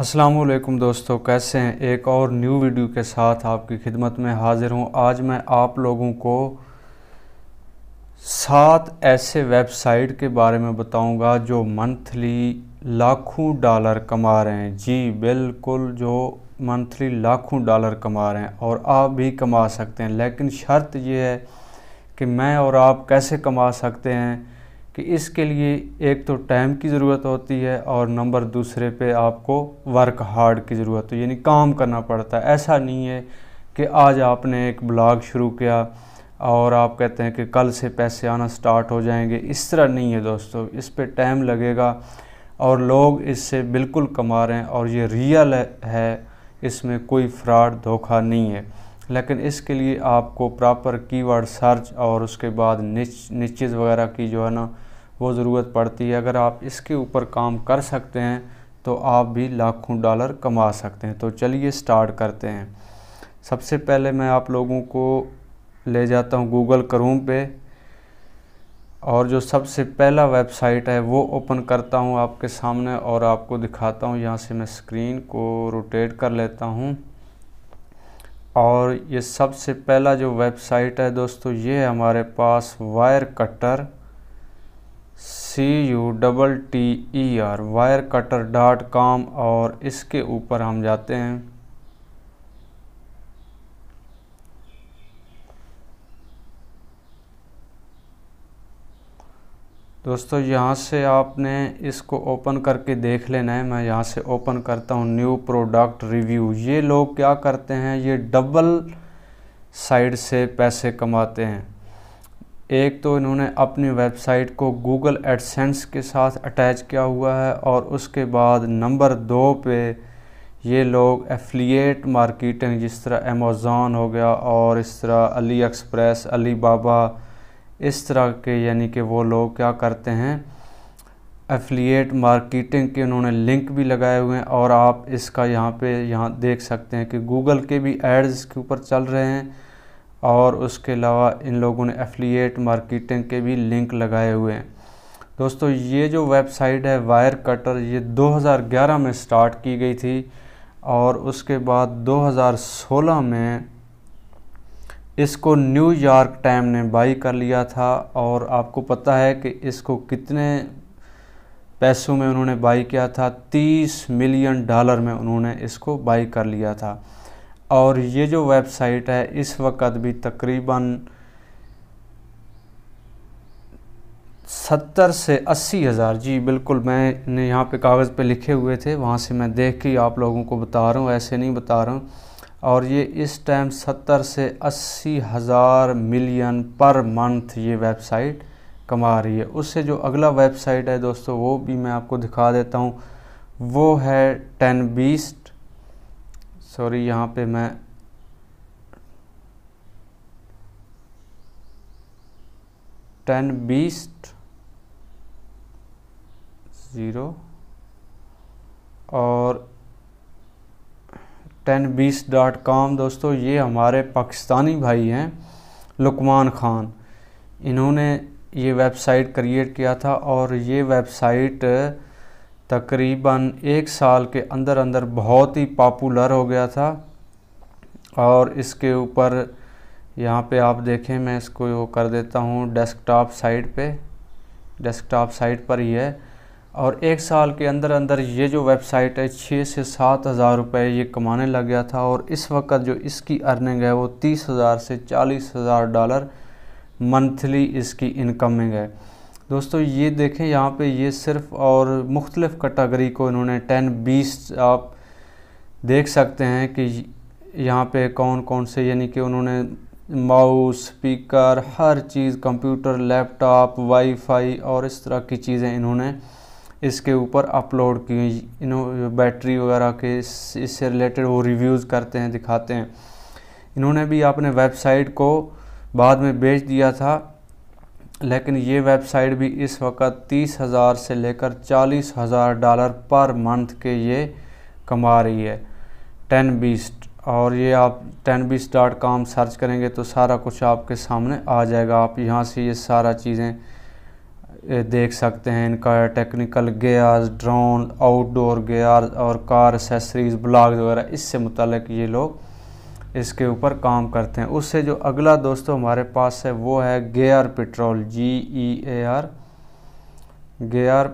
असलम दोस्तों कैसे हैं एक और न्यू वीडियो के साथ आपकी खिदमत में हाज़िर हूं आज मैं आप लोगों को सात ऐसे वेबसाइट के बारे में बताऊंगा जो मंथली लाखों डॉलर कमा रहे हैं जी बिल्कुल जो मंथली लाखों डॉलर कमा रहे हैं और आप भी कमा सकते हैं लेकिन शर्त यह है कि मैं और आप कैसे कमा सकते हैं कि इसके लिए एक तो टाइम की ज़रूरत होती है और नंबर दूसरे पे आपको वर्क हार्ड की ज़रूरत हो यानी काम करना पड़ता है ऐसा नहीं है कि आज आपने एक ब्लॉग शुरू किया और आप कहते हैं कि कल से पैसे आना स्टार्ट हो जाएंगे इस तरह नहीं है दोस्तों इस पर टाइम लगेगा और लोग इससे बिल्कुल कमा रहे हैं और ये रियल है इसमें कोई फ्रॉड धोखा नहीं है लेकिन इसके लिए आपको प्रॉपर कीवर्ड सर्च और उसके बाद निच निचेज़ वगैरह की जो है ना वो ज़रूरत पड़ती है अगर आप इसके ऊपर काम कर सकते हैं तो आप भी लाखों डॉलर कमा सकते हैं तो चलिए स्टार्ट करते हैं सबसे पहले मैं आप लोगों को ले जाता हूँ गूगल क्रोम पे और जो सबसे पहला वेबसाइट है वो ओपन करता हूँ आपके सामने और आपको दिखाता हूँ यहाँ से मैं स्क्रीन को रोटेट कर लेता हूँ और ये सबसे पहला जो वेबसाइट है दोस्तों ये है हमारे पास wire cutter C U double T E R wire cutter dot com और इसके ऊपर हम जाते हैं दोस्तों यहाँ से आपने इसको ओपन करके देख लेना है मैं यहाँ से ओपन करता हूँ न्यू प्रोडक्ट रिव्यू ये लोग क्या करते हैं ये डबल साइड से पैसे कमाते हैं एक तो इन्होंने अपनी वेबसाइट को गूगल एडसेंस के साथ अटैच किया हुआ है और उसके बाद नंबर दो पे ये लोग एफिलिएट मार्केटिंग जिस तरह अमेज़ोन हो गया और इस तरह अली एक्सप्रेस अली बाबा इस तरह के यानी कि वो लोग क्या करते हैं एफिलिएट मार्केटिंग के उन्होंने लिंक भी लगाए हुए हैं और आप इसका यहाँ पे यहाँ देख सकते हैं कि गूगल के भी एड्स के ऊपर चल रहे हैं और उसके अलावा इन लोगों ने एफिलिएट मार्केटिंग के भी लिंक लगाए हुए हैं दोस्तों ये जो वेबसाइट है वायर कटर ये 2011 में स्टार्ट की गई थी और उसके बाद 2016 में इसको न्यूयॉर्क टाइम ने बाई कर लिया था और आपको पता है कि इसको कितने पैसों में उन्होंने बाई किया था 30 मिलियन डॉलर में उन्होंने इसको बाई कर लिया था और ये जो वेबसाइट है इस वक्त भी तकरीबन 70 से अस्सी हज़ार जी बिल्कुल मैंने यहाँ पे कागज़ पे लिखे हुए थे वहाँ से मैं देख के आप लोगों को बता रहा हूँ ऐसे नहीं बता रहा हूँ और ये इस टाइम सत्तर से अस्सी हज़ार मिलियन पर मंथ ये वेबसाइट कमा रही है उससे जो अगला वेबसाइट है दोस्तों वो भी मैं आपको दिखा देता हूँ वो है टेन बीस्ट सॉरी यहाँ पे मैं टेन बीस्ट ज़ीरो और टेन बीस डॉट कॉम दोस्तों ये हमारे पाकिस्तानी भाई हैं लुकमान ख़ान इन्होंने ये वेबसाइट क्रिएट किया था और ये वेबसाइट तकरीबन एक साल के अंदर अंदर बहुत ही पॉपुलर हो गया था और इसके ऊपर यहाँ पे आप देखें मैं इसको कर देता हूँ डेस्कटॉप साइट पे डेस्कटॉप साइट पर ही है और एक साल के अंदर अंदर ये जो वेबसाइट है छः से सात हज़ार रुपये ये कमाने लग गया था और इस वक्त जो इसकी अर्निंग है वो तीस हज़ार से चालीस हज़ार डॉलर मंथली इसकी इनकमिंग है दोस्तों ये देखें यहाँ पे ये सिर्फ और मुख्तलिफ़ कैटेगरी को इन्होंने टेन बीस आप देख सकते हैं कि यहाँ पे कौन कौन से यानी कि उन्होंने माउस स्पीकर हर चीज़ कंप्यूटर लैपटॉप वाईफाई और इस तरह की चीज़ें इन्होंने इसके ऊपर अपलोड की इन्हों बैटरी वगैरह के इससे रिलेटेड वो रिव्यूज़ करते हैं दिखाते हैं इन्होंने भी अपने वेबसाइट को बाद में बेच दिया था लेकिन ये वेबसाइट भी इस वक्त तीस हज़ार से लेकर चालीस हज़ार डॉलर पर मंथ के ये कमा रही है टेन बीस्ट और ये आप टेन बीस डॉट कॉम सर्च करेंगे तो सारा कुछ आपके सामने आ जाएगा आप यहाँ से ये सारा चीज़ें देख सकते हैं इनका technical gears drone outdoor gear और कार एसेसरीज ब्लॉग वगैरह इससे मुतलक ये लोग इसके ऊपर काम करते हैं उससे जो अगला दोस्तों हमारे पास है वो है gear patrol G E A R gear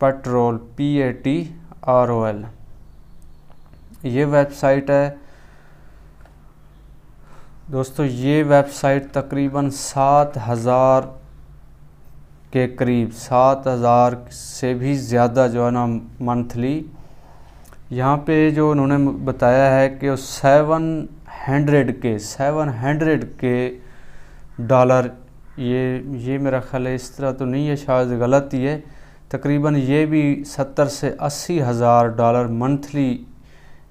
patrol P A T R O L ये वेबसाइट है दोस्तों ये वेबसाइट तकरीबन सात हज़ार के करीब सात हज़ार से भी ज़्यादा जो है ना मंथली यहाँ पे जो उन्होंने बताया है कि सेवन हंड्रेड के सेवन हंड्रेड के डॉलर ये ये मेरा ख्याल है इस तरह तो नहीं है शायद गलत ही है तकरीबन ये भी सत्तर से अस्सी हज़ार डॉलर मंथली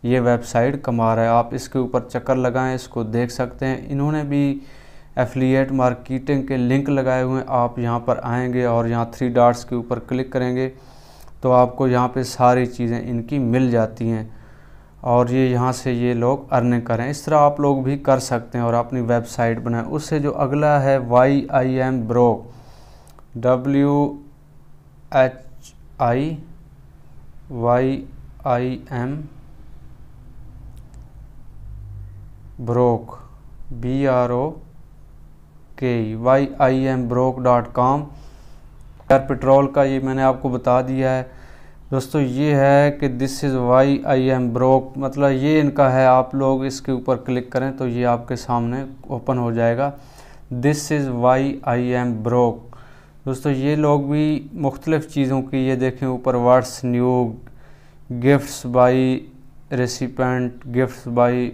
ये वेबसाइट कमा रहा है आप इसके ऊपर चक्कर लगाएं इसको देख सकते हैं इन्होंने भी एफिलिएट मार्केटिंग के लिंक लगाए हुए हैं आप यहाँ पर आएंगे और यहाँ थ्री डार्ट्स के ऊपर क्लिक करेंगे तो आपको यहाँ पे सारी चीज़ें इनकी मिल जाती हैं और ये यहाँ से ये लोग अर्निंग करें इस तरह आप लोग भी कर सकते हैं और अपनी वेबसाइट बनाएं उससे जो अगला है Y I M bro W H I Y I M broke B R O K Y I M broke dot com यार पेट्रोल का ये मैंने आपको बता दिया है दोस्तों ये है कि this is Y I M broke मतलब ये इनका है आप लोग इसके ऊपर क्लिक करें तो ये आपके सामने ओपन हो जाएगा this is Y I M broke दोस्तों ये लोग भी मुख्तलिफ़ चीज़ों की ये देखें ऊपर words new gifts by recipient gifts by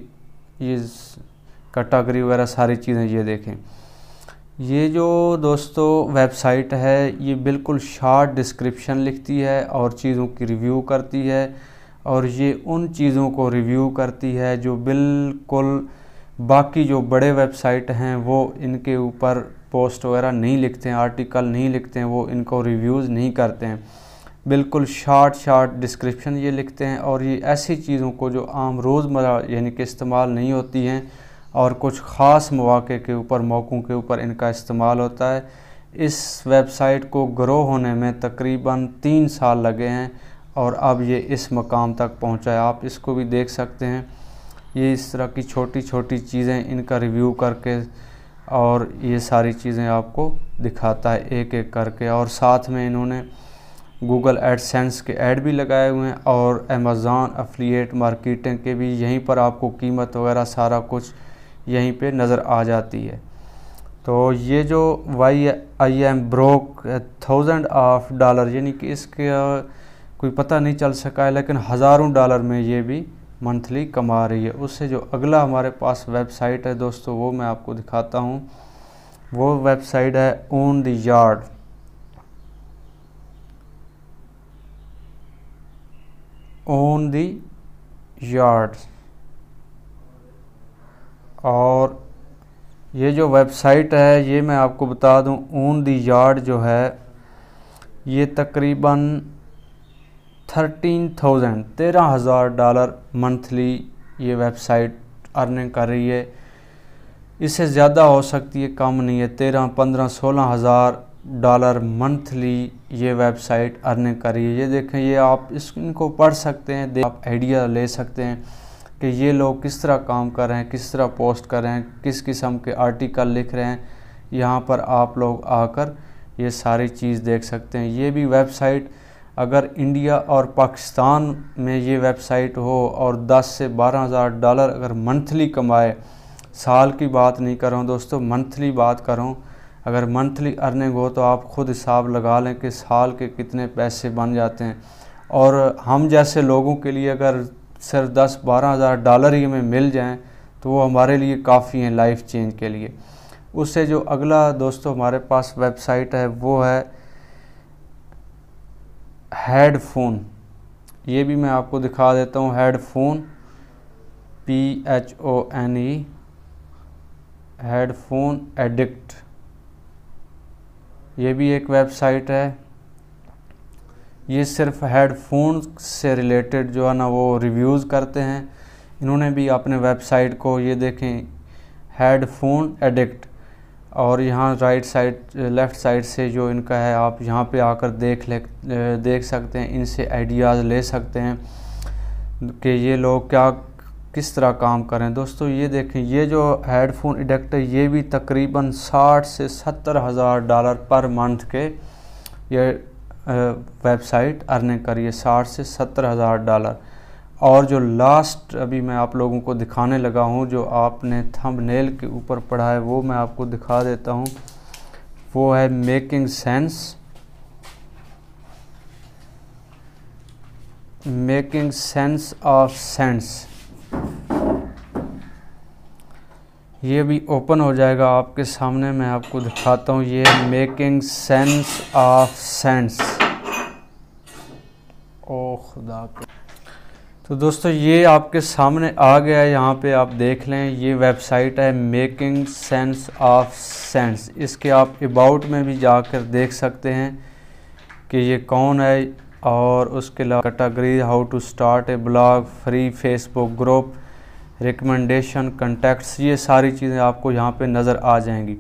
ये कैटागरी वगैरह सारी चीज़ें ये देखें ये जो दोस्तों वेबसाइट है ये बिल्कुल शार्ट डिस्क्रिप्शन लिखती है और चीज़ों की रिव्यू करती है और ये उन चीज़ों को रिव्यू करती है जो बिल्कुल बाकी जो बड़े वेबसाइट हैं वो इनके ऊपर पोस्ट वगैरह नहीं लिखते हैं आर्टिकल नहीं लिखते हैं वो इनको रिव्यूज़ नहीं करते हैं बिल्कुल शार्ट शार्ट डिस्क्रिप्शन ये लिखते हैं और ये ऐसी चीज़ों को जो आम रोज़मर्रा यानी कि इस्तेमाल नहीं होती हैं और कुछ ख़ास मौाक़े के ऊपर मौक़ों के ऊपर इनका इस्तेमाल होता है इस वेबसाइट को ग्रो होने में तकरीबन तीन साल लगे हैं और अब ये इस मकाम तक पहुँचा है आप इसको भी देख सकते हैं ये इस तरह की छोटी छोटी चीज़ें इनका रिव्यू करके और ये सारी चीज़ें आपको दिखाता है एक एक करके और साथ में इन्होंने गूगल एडसेंस के ऐड भी लगाए हुए हैं और अमेज़ॉन अफिलिएट मार्केटिंग के भी यहीं पर आपको कीमत वगैरह सारा कुछ यहीं पे नज़र आ जाती है तो ये जो Y I M broke thousand of dollar यानी कि इसका कोई पता नहीं चल सका है लेकिन हज़ारों डॉलर में ये भी मंथली कमा रही है उससे जो अगला हमारे पास वेबसाइट है दोस्तों वो मैं आपको दिखाता हूँ वो वेबसाइट है on the yard on the yards और ये जो वेबसाइट है ये मैं आपको बता दूं ओन दी यार्ड जो है ये तकरीबन थर्टीन थाउजेंड तेरह हज़ार डॉलर मंथली ये वेबसाइट अर्निंग कर रही है इससे ज़्यादा हो सकती है कम नहीं है तेरह पंद्रह सोलह हज़ार डॉलर मंथली ये वेबसाइट अर्निंग कर रही है ये देखें ये आप इसको पढ़ सकते हैं आप आइडिया ले सकते हैं कि ये लोग किस तरह काम कर रहे हैं किस तरह पोस्ट कर रहे हैं किस किस्म के आर्टिकल लिख रहे हैं यहाँ पर आप लोग आकर ये सारी चीज़ देख सकते हैं ये भी वेबसाइट अगर इंडिया और पाकिस्तान में ये वेबसाइट हो और 10 से 12000 हज़ार डॉलर अगर मंथली कमाए साल की बात नहीं करूँ दोस्तों मंथली बात करूँ अगर मंथली अर्निंग हो तो आप खुद हिसाब लगा लें कि साल के कितने पैसे बन जाते हैं और हम जैसे लोगों के लिए अगर सिर्फ दस बारह हज़ार डॉलर ही हमें मिल जाएं तो वो हमारे लिए काफ़ी हैं लाइफ चेंज के लिए उससे जो अगला दोस्तों हमारे पास वेबसाइट है वो है हेडफोन ये भी मैं आपको दिखा देता हूँ headphone P H O N E headphone addict ये भी एक वेबसाइट है ये सिर्फ हेडफोन से रिलेटेड जो है ना वो रिव्यूज़ करते हैं इन्होंने भी अपने वेबसाइट को ये देखें हेडफोन एडिक्ट और यहाँ राइट साइड लेफ़्ट साइड से जो इनका है आप यहाँ पे आकर देख ले देख सकते हैं इनसे आइडियाज़ ले सकते हैं कि ये लोग क्या किस तरह काम करें दोस्तों ये देखें ये जो हेडफोन है ये भी तकरीबन 60 से सत्तर हज़ार डॉलर पर मंथ के ये वेबसाइट अर्निंग करिए 60 से सत्तर हज़ार डॉलर और जो लास्ट अभी मैं आप लोगों को दिखाने लगा हूँ जो आपने थंबनेल के ऊपर पढ़ा है वो मैं आपको दिखा देता हूँ वो है making sense making sense of sense ये भी ओपन हो जाएगा आपके सामने मैं आपको दिखाता हूँ ये मेकिंग सेंस ऑफ सेंस ओ खुदा तो दोस्तों ये आपके सामने आ गया है यहाँ पे आप देख लें ये वेबसाइट है मेकिंग सेंस ऑफ सेंस इसके आप अबाउट में भी जाकर देख सकते हैं कि ये कौन है और उसके अलावा category how to start a blog free Facebook group recommendation contacts ये सारी चीज़ें आपको यहाँ पे नज़र आ जाएंगी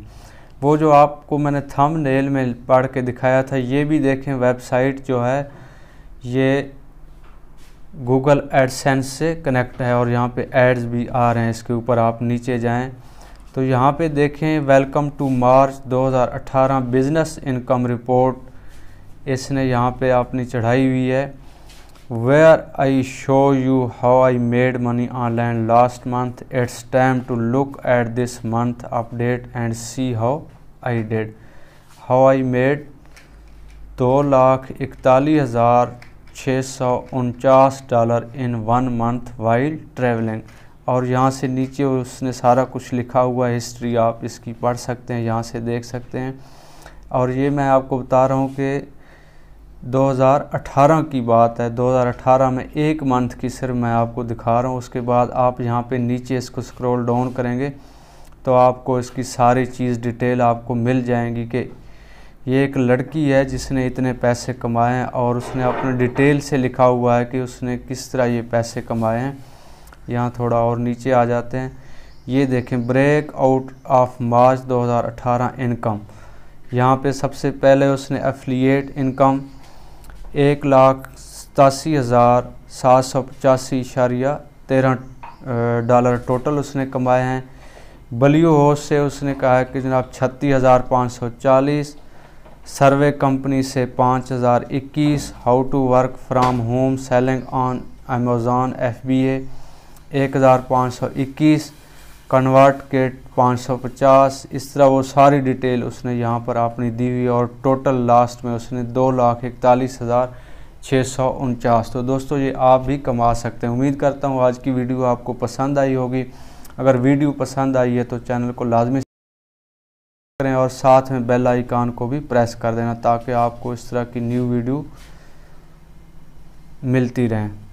वो जो आपको मैंने थम नेल में पढ़ के दिखाया था ये भी देखें वेबसाइट जो है ये गूगल एडसेंस से कनेक्ट है और यहाँ पे एड्स भी आ रहे हैं इसके ऊपर आप नीचे जाएं तो यहाँ पे देखें welcome to March 2018 business income report इसने यहाँ पे अपनी चढ़ाई हुई है where I show you how I made money online last month it's time to look at this month update and see how I did how I made दो लाख इकतालीस हज़ार छः सौ उनचास dollar in one month while travelling और यहाँ से नीचे उसने सारा कुछ लिखा हुआ है हिस्ट्री आप इसकी पढ़ सकते हैं यहाँ से देख सकते हैं और ये मैं आपको बता रहा हूँ कि 2018 की बात है 2018 में एक मंथ की सिर्फ मैं आपको दिखा रहा हूँ उसके बाद आप यहाँ पे नीचे इसको स्क्रॉल डाउन करेंगे तो आपको इसकी सारी चीज़ डिटेल आपको मिल जाएंगी कि ये एक लड़की है जिसने इतने पैसे कमाए हैं और उसने अपने डिटेल से लिखा हुआ है कि उसने किस तरह ये पैसे कमाए हैं यहाँ थोड़ा और नीचे आ जाते हैं ये देखें break out of March 2018 income यहाँ पे सबसे पहले उसने एफिलिएट इनकम एक लाख सतासी हज़ार सात सौ पचासी इशारिया तेरह डॉलर टोटल उसने कमाए हैं बलियो होस से उसने कहा है कि जनाब छत्तीस हज़ार पाँच सौ चालीस सर्वे कंपनी से पाँच हज़ार इक्कीस how to work from home selling on Amazon F B A एक हज़ार पाँच सौ इक्कीस कन्वर्ट किट पाँच सौ पचास इस तरह वो सारी डिटेल उसने यहाँ पर अपनी दी हुई और टोटल लास्ट में उसने दो लाख इकतालीस हज़ार छः सौ उनचास तो दोस्तों ये आप भी कमा सकते हैं उम्मीद करता हूँ आज की वीडियो आपको पसंद आई होगी अगर वीडियो पसंद आई है तो चैनल को लाजमी करें और साथ में बेल आइकान को भी प्रेस कर देना ताकि आपको इस तरह की न्यू वीडियो मिलती रहें